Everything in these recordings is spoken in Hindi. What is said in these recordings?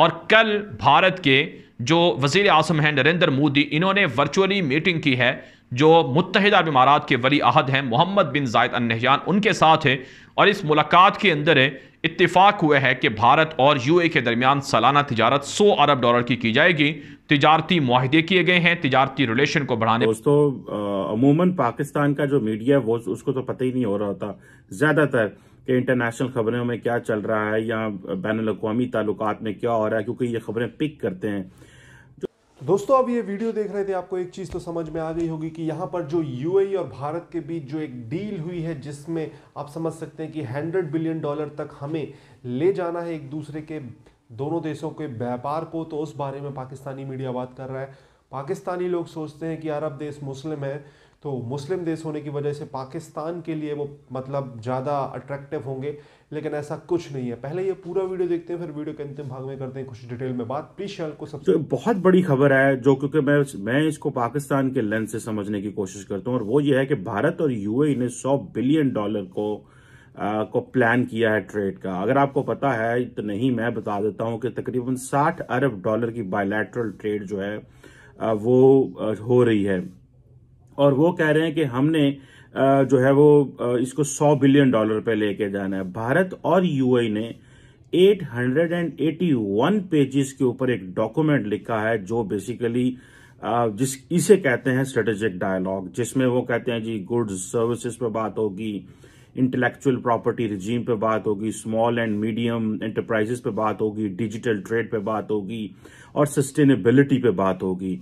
और कल भारत के जो वजीर अजम हैं नरेंद्र मोदी इन्होंने वर्चुअली मीटिंग की है जो मुतहद इमारात के वली अहद हैं मोहम्मद बिन जायद अनहयान उनके साथ हैं और इस मुलाकात के अंदर इतफ़ाक़ हुआ है कि भारत और यू ए के दरमियान सालाना तजारत सौ अरब डॉलर की की जाएगी तजारती माहदे किए गए हैं तजारती रिलेशन को बढ़ाने दोस्तों अमूमन पाकिस्तान का जो मीडिया है वो उसको तो पता ही नहीं हो रहा होता ज़्यादातर कि इंटरनेशनल खबरों में क्या चल रहा है या बैन अवी ताल्लुक में क्या हो रहा है क्योंकि ये खबरें पिक करते हैं दोस्तों अब ये वीडियो देख रहे थे आपको एक चीज़ तो समझ में आ गई होगी कि यहाँ पर जो यूएई e और भारत के बीच जो एक डील हुई है जिसमें आप समझ सकते हैं कि हंड्रेड बिलियन डॉलर तक हमें ले जाना है एक दूसरे के दोनों देशों के व्यापार को तो उस बारे में पाकिस्तानी मीडिया बात कर रहा है पाकिस्तानी लोग सोचते हैं कि अरब देश मुस्लिम है तो मुस्लिम देश होने की वजह से पाकिस्तान के लिए वो मतलब ज़्यादा अट्रैक्टिव होंगे लेकिन ऐसा कुछ नहीं है पहले ये पूरा वीडियो देखते हैं फिर वीडियो के अंतिम भाग में करते हैं कुछ डिटेल में बात प्लीज चैनल को सबसे तो बहुत बड़ी खबर है जो क्योंकि मैं मैं इसको पाकिस्तान के लेंस से समझने की कोशिश करता हूँ और वो ये है कि भारत और यूएई e ने सौ बिलियन डॉलर को आ, को प्लान किया है ट्रेड का अगर आपको पता है तो नहीं मैं बता देता हूं कि तकरीबन 60 अरब डॉलर की बायलैटरल ट्रेड जो है आ, वो आ, हो रही है और वो कह रहे हैं कि हमने जो है वो इसको 100 बिलियन डॉलर पे लेके जाना है भारत और यूएई ने 881 पेजेस के ऊपर एक डॉक्यूमेंट लिखा है जो बेसिकली जिस इसे कहते हैं स्ट्रेटेजिक डायलॉग जिसमें वो कहते हैं जी गुड्स सर्विसेज पे बात होगी इंटेलेक्चुअल प्रॉपर्टी रिजीम पे बात होगी स्मॉल एंड मीडियम एंटरप्राइजेस पे बात होगी डिजिटल ट्रेड पे बात होगी और सस्टेनेबिलिटी पे बात होगी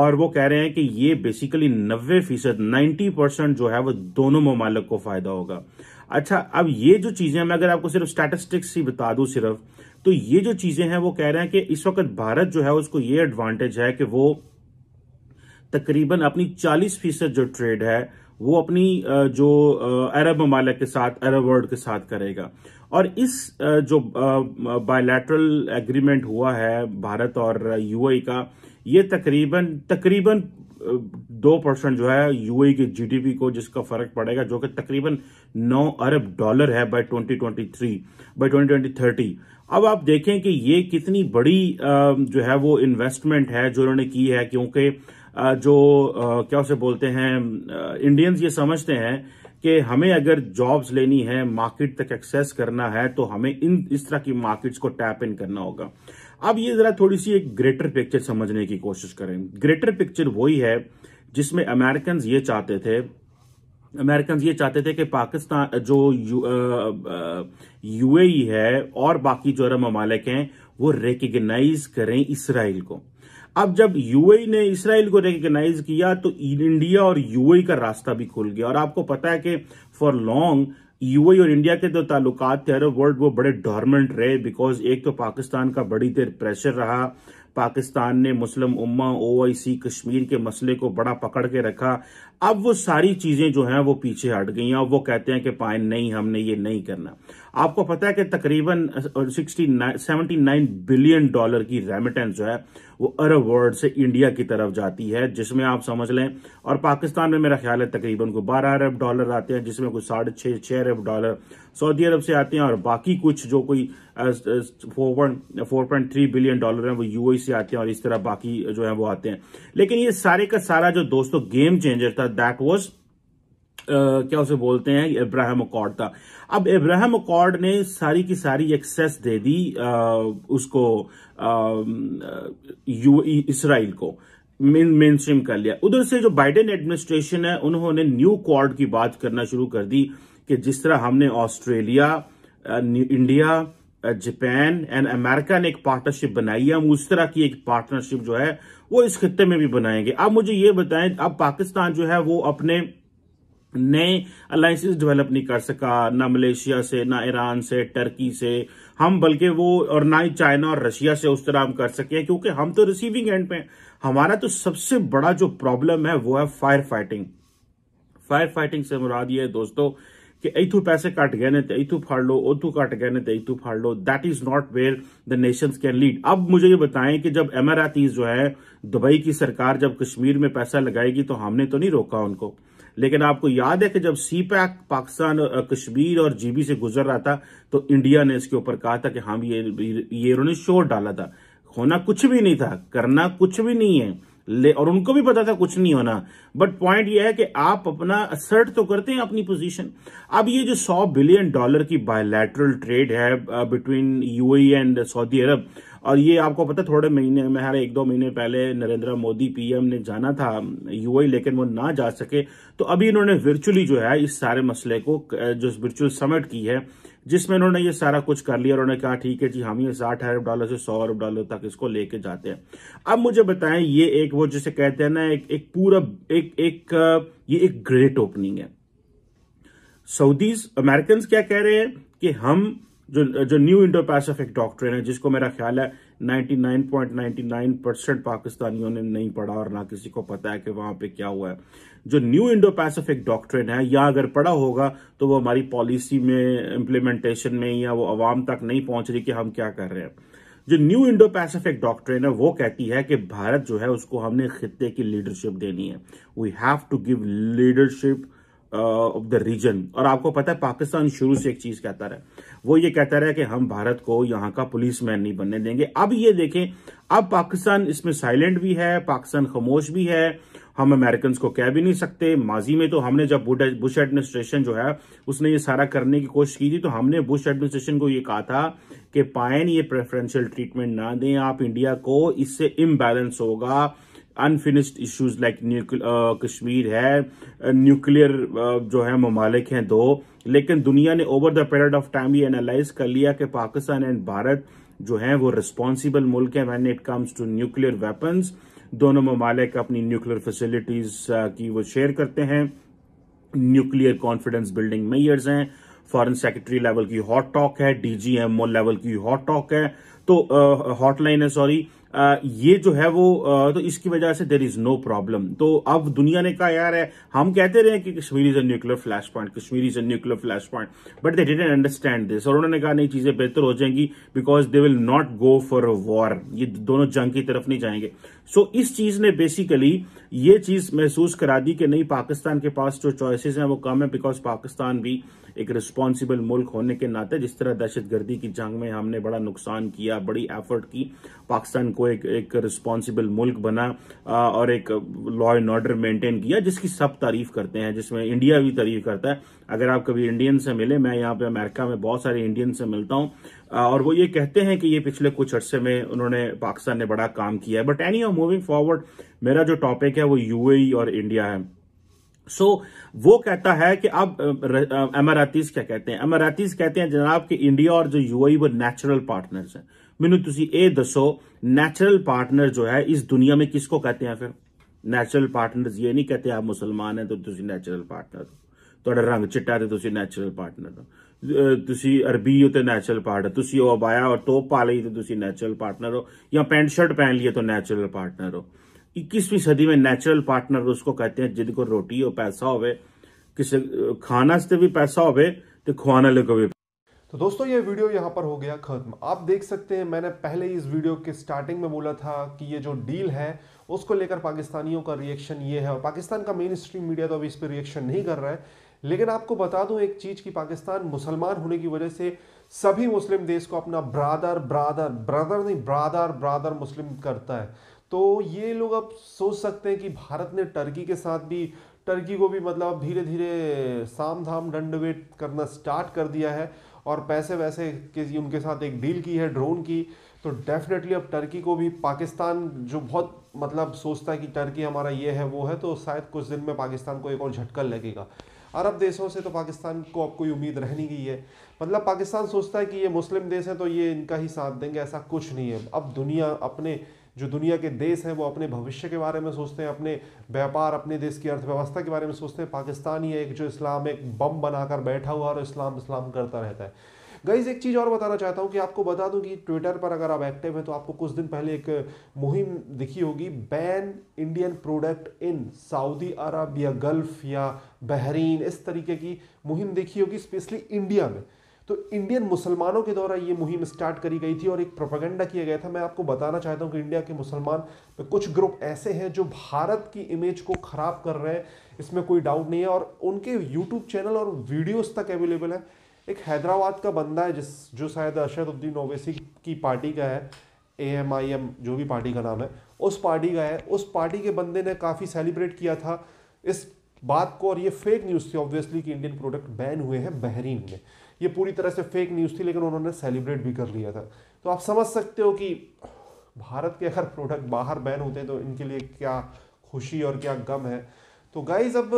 और वो कह रहे हैं कि ये बेसिकली नब्बे फीसद नाइन्टी परसेंट जो है वो दोनों ममालक को फायदा होगा अच्छा अब ये जो चीजें मैं अगर आपको सिर्फ स्टैटिस्टिक्स ही बता दूं सिर्फ तो ये जो चीजें हैं वो कह रहे हैं कि इस वक्त भारत जो है उसको ये एडवांटेज है कि वो तकरीबन अपनी चालीस फीसद जो ट्रेड है वो अपनी जो अरब ममालक के साथ अरब वर्ल्ड के साथ करेगा और इस जो बायलैटरल एग्रीमेंट हुआ है भारत और यूएई e का ये तकरीबन तकरीबन दो परसेंट जो है यूएई के जीडीपी को जिसका फर्क पड़ेगा जो कि तकरीबन नौ अरब डॉलर है बाय 2023 बाय ट्वेंटी अब आप देखें कि ये कितनी बड़ी जो है वो इन्वेस्टमेंट है जो उन्होंने की है क्योंकि जो क्या उसे बोलते हैं इंडियंस ये समझते हैं कि हमें अगर जॉब्स लेनी है मार्केट तक एक्सेस करना है तो हमें इन इस तरह की मार्केट्स को टैप इन करना होगा अब ये जरा थोड़ी सी एक ग्रेटर पिक्चर समझने की कोशिश करें ग्रेटर पिक्चर वही है जिसमें अमेरिकन ये चाहते थे अमेरिकन ये चाहते थे कि पाकिस्तान जो यूएई e है और बाकी जो अरब ममालिक हैं वो रिकग्नाइज करें इसराइल को अब जब यूएई e ने इसराइल को रिकग्नाइज किया तो इंडिया और यूएई e का रास्ता भी खुल गया और आपको पता है कि फॉर लॉन्ग यूएई और इंडिया के जो ताल्लुक थे अरब वर्ल्ड वो बड़े डॉर्मेंट रहे बिकॉज एक तो पाकिस्तान का बड़ी देर प्रेशर रहा पाकिस्तान ने मुस्लिम उम्मा ओआईसी कश्मीर के मसले को बड़ा पकड़ के रखा अब वो सारी चीजें जो हैं वो पीछे हट गई हैं और वो कहते हैं कि पाइन नहीं हमने ये नहीं करना आपको पता है कि तकरीबन sixty seventy nine billion dollar की रेमिटेंस जो है वो अरब वर्ल्ड से इंडिया की तरफ जाती है जिसमें आप समझ लें और पाकिस्तान में मेरा ख्याल है तकरीबन को बारह अरब डॉलर आते हैं जिसमें कुछ साढ़े छः छः अरब डॉलर सऊदी अरब से आते हैं और बाकी कुछ जो कोई four point three billion dollar है वो यूएई e से आते हैं और इस तरह बाकी जो है वो आते हैं लेकिन ये सारे का सारा जो दोस्तों गेम चेंजर था दैट वॉज Uh, क्या उसे बोलते हैं इब्राहिम अकॉर्ड था अब इब्राहिम अकॉर्ड ने सारी की सारी एक्सेस दे दी आ, उसको इसराइल को मेन मेन स्ट्रीम कर लिया उधर से जो बाइडेन एडमिनिस्ट्रेशन है उन्होंने न्यू क्वाड की बात करना शुरू कर दी कि जिस तरह हमने Australia India Japan and America ने एक पार्टनरशिप बनाई है हम उस तरह की एक पार्टनरशिप जो है वो इस खत्ते में भी बनाएंगे अब मुझे ये बताएं अब पाकिस्तान जो है वो अपने नए अलायसेज डेवलप नहीं कर सका ना मलेशिया से ना ईरान से टर्की से हम बल्कि वो और ना ही चाइना और रशिया से उस तरह हम कर सके क्योंकि हम तो रिसीविंग एंड पे हमारा तो सबसे बड़ा जो प्रॉब्लम है वो है फायर फाइटिंग फायर फाइटिंग से मुराद ये दोस्तों कि इथू पैसे काट गए ने तो इथू फाड़ लो उतू काट गए ने तो इथू फाड़ लो that is not where the nation can lead अब मुझे ये बताएं कि जब एमरातीज जो है दुबई की सरकार जब कश्मीर में पैसा लगाएगी तो हमने तो नहीं रोका उनको लेकिन आपको याद है कि जब सी पैक पाकिस्तान कश्मीर और जीबी से गुजर रहा था तो इंडिया ने इसके ऊपर कहा था कि हम ये ये उन्होंने शोर डाला था होना कुछ भी नहीं था करना कुछ भी नहीं है ले और उनको भी पता था कुछ नहीं होना बट पॉइंट ये है कि आप अपना असर्ट तो करते हैं अपनी पोजीशन अब ये जो 100 बिलियन डॉलर की बायोलैटरल ट्रेड है between UAE and Saudi Arab और ये आपको पता थोड़े महीने में हर एक दो महीने पहले नरेंद्र मोदी पीएम ने जाना था यूएई e, लेकिन वो ना जा सके तो अभी इन्होंने वर्चुअली जो है इस सारे मसले को जो वर्चुअल समिट की है जिसमें इन्होंने ये सारा कुछ कर लिया उन्होंने कहा ठीक है जी हम ये साठ अरब डॉलर से सौ अरब डॉलर तक इसको लेके जाते हैं अब मुझे बताएं ये एक वो जिसे कहते हैं ना एक एक पूरा एक एक ये एक ग्रेट ओपनिंग है सऊदीज अमेरिकन क्या कह रहे हैं कि हम जो जो न्यू इंडो पैसिफिक डॉक्ट्रिन है जिसको मेरा ख्याल है 99.99 परसेंट पाकिस्तानियों ने नहीं पढ़ा और ना किसी को पता है कि वहां पे क्या हुआ है जो न्यू इंडो पैसिफिक डॉक्ट्रिन है या अगर पढ़ा होगा तो वो हमारी पॉलिसी में इम्प्लीमेंटेशन में या वो आवाम तक नहीं पहुंच रही कि हम क्या कर रहे हैं जो न्यू इंडो पैसिफिक डॉक्ट्रिन है वो कहती है कि भारत जो है उसको हमने खत्ते की लीडरशिप देनी है we have to give leadership of the region और आपको पता है पाकिस्तान शुरू से एक चीज कहता रहा वो ये कहता रहा कि हम भारत को यहां का पुलिस मैन नहीं बनने देंगे अब ये देखें अब पाकिस्तान इसमें साइलेंट भी है पाकिस्तान खामोश भी है हम अमेरिकन को कह भी नहीं सकते माजी में तो हमने जब बुश एडमिनिस्ट्रेशन जो है उसने ये सारा करने की कोशिश की थी तो हमने बुश एडमिनिस्ट्रेशन को ये कहा था कि पाएन ये प्रेफरेंशियल ट्रीटमेंट ना दें आप इंडिया को इससे इम्बैलेंस होगा अनफिनिश्ड इश्यूज लाइक कश्मीर है न्यूक्लियर uh, uh, जो है ममालिक हैं दो लेकिन दुनिया ने over the period of time ये एनालाइज कर लिया कि पाकिस्तान एंड भारत जो है वो रिस्पॉन्सिबल मुल्क है when it comes to nuclear weapon दोनों ममालिक अपनी न्यूक्लियर फैसिलिटीज uh, की वो शेयर करते हैं न्यूक्लियर कॉन्फिडेंस बिल्डिंग मेयर्स हैं फॉरेन सेक्रेटरी लेवल की हॉट टॉक है डीजीएमओ लेवल की हॉट टॉक है तो हॉटलाइन है सॉरी ये जो है वो तो इसकी वजह से देर इज नो प्रॉब्लम तो अब दुनिया ने कहा यार है हम कहते रहे कि Kashmir is a nuclear flash point Kashmir is a nuclear flash point but they didn't understand this और उन्होंने कहा नहीं चीजें बेहतर हो जाएंगी because they will not go for a war ये दोनों जंग की तरफ नहीं जाएंगे सो so, इस चीज ने बेसिकली ये चीज महसूस करा दी कि नहीं पाकिस्तान के पास जो चॉइसेस हैं वो कम है बिकॉज पाकिस्तान भी एक रिस्पॉन्सिबल मुल्क होने के नाते जिस तरह दहशतगर्दी की जंग में हमने बड़ा नुकसान किया बड़ी एफर्ट की पाकिस्तान को एक एक रिस्पॉन्सिबल मुल्क बना और एक लॉ एंड ऑर्डर मेंटेन किया जिसकी सब तारीफ करते हैं जिसमें इंडिया भी तारीफ करता है अगर आप कभी इंडियन से मिले मैं यहाँ पे अमेरिका में बहुत सारे इंडियन से मिलता हूँ और वो ये कहते हैं कि ये पिछले कुछ अरसे में उन्होंने पाकिस्तान ने बड़ा काम किया है बट एनी मूविंग फॉरवर्ड मेरा जो टॉपिक है वो यूएई e और इंडिया है सो so, वो कहता है कि अब अमारातीज क्या कहते हैं अमारातीज कहते हैं जनाब कि इंडिया और जो यूएई e वो नेचुरल पार्टनर्स हैं मैनु तुम ये दसो नेचुरल पार्टनर जो है इस दुनिया में किसको कहते हैं फिर नेचुरल पार्टनर ये नहीं कहते आप मुसलमान हैं तो नेचुरल पार्टनर हो तो रंग चिट्टा तो नेचुरल पार्टनर हो ਤੁਸੀਂ ਅਰਬੀ ਹੋ ਤੇ ਨੈਚੁਰਲ ਪਾਰਟ ਤੁਸੀਂ ਉਹ टोप ਔਰ ਟੋਪ ਪਾ ਲਈ ਤੇ ਤੁਸੀਂ ਨੈਚੁਰਲ हो या पैंट शर्ट पहन लिए तो नेचुरल पार्टनर हो इक्कीसवीं सदी में नेचुरल पार्टनर उसको कहते हैं को रोटी हो पैसा होवे किसी खाना से भी पैसा होवे तो खुआने को भी तो दोस्तों ये वीडियो यहाँ पर हो गया खत्म आप देख सकते हैं मैंने पहले ही इस वीडियो के स्टार्टिंग में बोला था कि ये जो डील है उसको लेकर पाकिस्तानियों का रिएक्शन ये है और पाकिस्तान का मेन स्ट्रीम मीडिया तो अभी इस पर रिएक्शन नहीं कर रहा है लेकिन आपको बता दूं एक चीज़ कि पाकिस्तान मुसलमान होने की वजह से सभी मुस्लिम देश को अपना ब्रादर ब्रादर ब्रदर नहीं ब्रादर ब्रादर मुस्लिम करता है तो ये लोग अब सोच सकते हैं कि भारत ने टर्की के साथ भी टर्की को भी मतलब धीरे धीरे साम धाम दंडवेट करना स्टार्ट कर दिया है और पैसे वैसे किसी उनके साथ एक डील की है ड्रोन की तो डेफिनेटली अब टर्की को भी पाकिस्तान जो बहुत मतलब सोचता है कि टर्की हमारा ये है वो है तो शायद कुछ दिन में पाकिस्तान को एक और झटका लगेगा अरब देशों से तो पाकिस्तान को अब कोई उम्मीद रह नहीं गई है मतलब पाकिस्तान सोचता है कि ये मुस्लिम देश है तो ये इनका ही साथ देंगे ऐसा कुछ नहीं है अब दुनिया अपने जो दुनिया के देश हैं वो अपने भविष्य के बारे में सोचते हैं अपने व्यापार अपने देश की अर्थव्यवस्था के बारे में सोचते हैं पाकिस्तान ही एक जो इस्लाम एक बम बनाकर बैठा हुआ और इस्लाम इस्लाम करता रहता है गाइज एक चीज़ और बताना चाहता हूँ कि आपको बता दूँ कि ट्विटर पर अगर आप एक्टिव हैं तो आपको कुछ दिन पहले एक मुहिम दिखी होगी ban Indian product in Saudi Arabia या गल्फ या बहरीन इस तरीके की मुहिम देखी होगी स्पेशली इंडिया में तो इंडियन मुसलमानों के द्वारा ये मुहिम स्टार्ट करी गई थी और एक प्रोपागेंडा किया गया था मैं आपको बताना चाहता हूँ कि इंडिया के मुसलमान में कुछ ग्रुप ऐसे हैं जो भारत की इमेज को ख़राब कर रहे हैं इसमें कोई डाउट नहीं है और उनके यूट्यूब चैनल और वीडियोस तक अवेलेबल है एक हैदराबाद का बंदा है जिस जो शायद अरशदुद्दीन ओवैसी की पार्टी का है ए एम आई एम जो भी पार्टी का नाम है उस पार्टी का है उस पार्टी के बंदे ने काफ़ी सेलिब्रेट किया था इस बात को और ये फेक न्यूज़ थी ऑब्वियसली कि इंडियन प्रोडक्ट बैन हुए हैं बहरीन में ये पूरी तरह से फेक न्यूज़ थी लेकिन उन्होंने सेलिब्रेट भी कर लिया था तो आप समझ सकते हो कि भारत के अगर प्रोडक्ट बाहर बैन होते हैं तो इनके लिए क्या खुशी और क्या गम है तो गाइज अब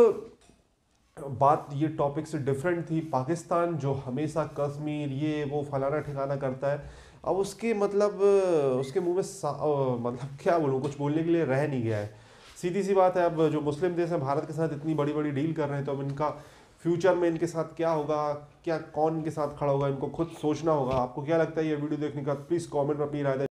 बात ये टॉपिक से डिफरेंट थी पाकिस्तान जो हमेशा कश्मीर ये वो फलाना ठिकाना करता है अब उसके मतलब उसके मुंह में मतलब क्या बोलूँ कुछ बोलने के लिए रह नहीं गया है सीधी सी बात है अब जो मुस्लिम देश हैं भारत के साथ इतनी बड़ी बड़ी डील कर रहे हैं तो अब इनका फ्यूचर में इनके साथ क्या होगा क्या कौन इनके साथ खड़ा होगा इनको खुद सोचना होगा आपको क्या लगता है ये वीडियो देखने के बाद प्लीज़ कॉमेंट में अपनी राय